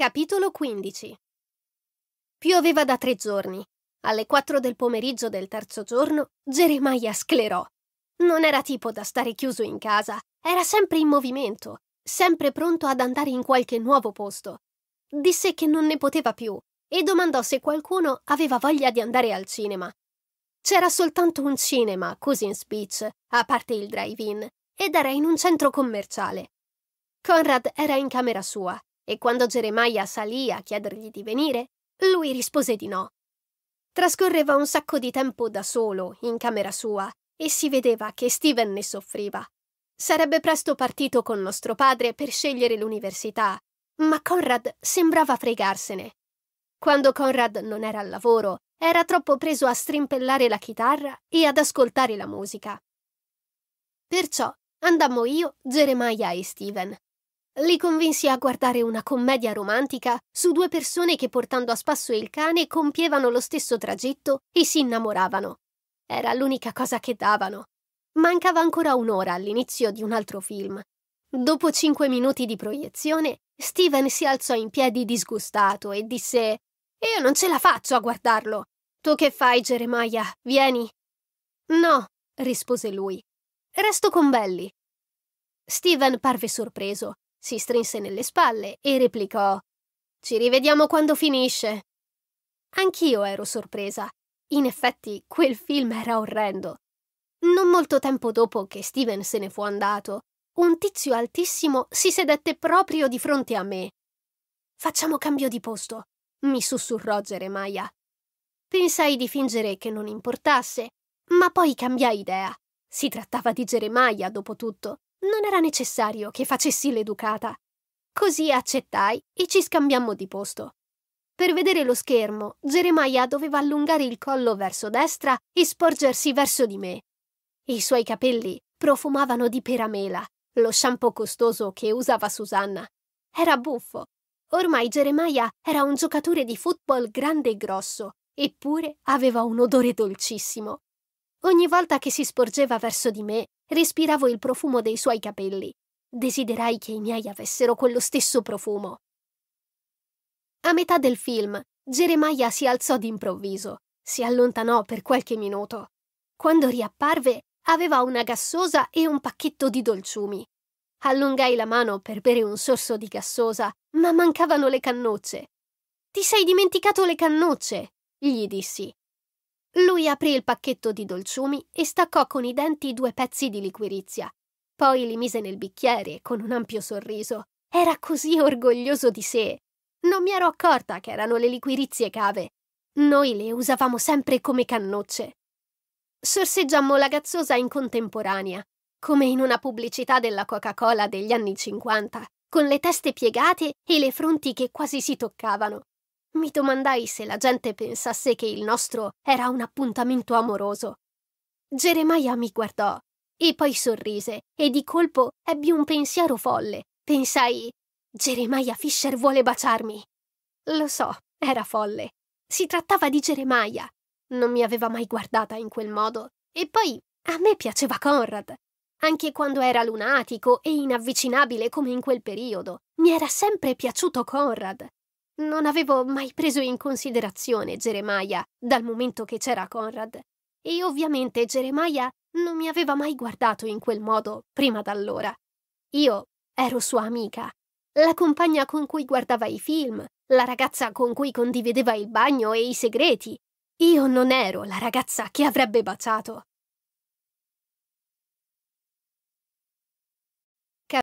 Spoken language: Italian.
Capitolo 15 Pioveva da tre giorni. Alle quattro del pomeriggio del terzo giorno, Geremia sclerò. Non era tipo da stare chiuso in casa, era sempre in movimento, sempre pronto ad andare in qualche nuovo posto. Disse che non ne poteva più e domandò se qualcuno aveva voglia di andare al cinema. C'era soltanto un cinema, così in speech, a parte il drive-in, ed era in un centro commerciale. Conrad era in camera sua e quando Geremia salì a chiedergli di venire, lui rispose di no. Trascorreva un sacco di tempo da solo, in camera sua, e si vedeva che Steven ne soffriva. Sarebbe presto partito con nostro padre per scegliere l'università, ma Conrad sembrava fregarsene. Quando Conrad non era al lavoro, era troppo preso a strimpellare la chitarra e ad ascoltare la musica. Perciò andammo io, Geremia e Steven li convinsi a guardare una commedia romantica su due persone che portando a spasso il cane compievano lo stesso tragitto e si innamoravano. Era l'unica cosa che davano. Mancava ancora un'ora all'inizio di un altro film. Dopo cinque minuti di proiezione, Steven si alzò in piedi disgustato e disse Io non ce la faccio a guardarlo. Tu che fai, Jeremiah? Vieni. No, rispose lui. Resto con Belli. Steven parve sorpreso si strinse nelle spalle e replicò Ci rivediamo quando finisce. Anch'io ero sorpresa. In effetti quel film era orrendo. Non molto tempo dopo che Steven se ne fu andato, un tizio altissimo si sedette proprio di fronte a me. Facciamo cambio di posto, mi sussurrò Jeremiah. Pensai di fingere che non importasse, ma poi cambiai idea. Si trattava di Jeremiah, dopo tutto, non era necessario che facessi l'educata. Così accettai e ci scambiammo di posto. Per vedere lo schermo, Geremia doveva allungare il collo verso destra e sporgersi verso di me. I suoi capelli profumavano di peramela, lo shampoo costoso che usava Susanna. Era buffo. Ormai Geremia era un giocatore di football grande e grosso, eppure aveva un odore dolcissimo. Ogni volta che si sporgeva verso di me, respiravo il profumo dei suoi capelli. Desiderai che i miei avessero quello stesso profumo. A metà del film, Geremia si alzò d'improvviso, si allontanò per qualche minuto. Quando riapparve, aveva una gassosa e un pacchetto di dolciumi. Allungai la mano per bere un sorso di gassosa, ma mancavano le cannucce. Ti sei dimenticato le cannucce, gli dissi. Lui aprì il pacchetto di dolciumi e staccò con i denti due pezzi di liquirizia. Poi li mise nel bicchiere con un ampio sorriso. Era così orgoglioso di sé. Non mi ero accorta che erano le liquirizie cave. Noi le usavamo sempre come cannocce. Sorseggiammo la gazzosa in contemporanea, come in una pubblicità della Coca-Cola degli anni 50, con le teste piegate e le fronti che quasi si toccavano. Mi domandai se la gente pensasse che il nostro era un appuntamento amoroso. Jeremiah mi guardò e poi sorrise e di colpo ebbi un pensiero folle. Pensai, Jeremiah Fisher vuole baciarmi. Lo so, era folle. Si trattava di Jeremiah. Non mi aveva mai guardata in quel modo. E poi a me piaceva Conrad. Anche quando era lunatico e inavvicinabile come in quel periodo, mi era sempre piaciuto Conrad. Non avevo mai preso in considerazione Jeremiah dal momento che c'era Conrad, e ovviamente Jeremiah non mi aveva mai guardato in quel modo prima d'allora. Io ero sua amica, la compagna con cui guardava i film, la ragazza con cui condivideva il bagno e i segreti. Io non ero la ragazza che avrebbe baciato.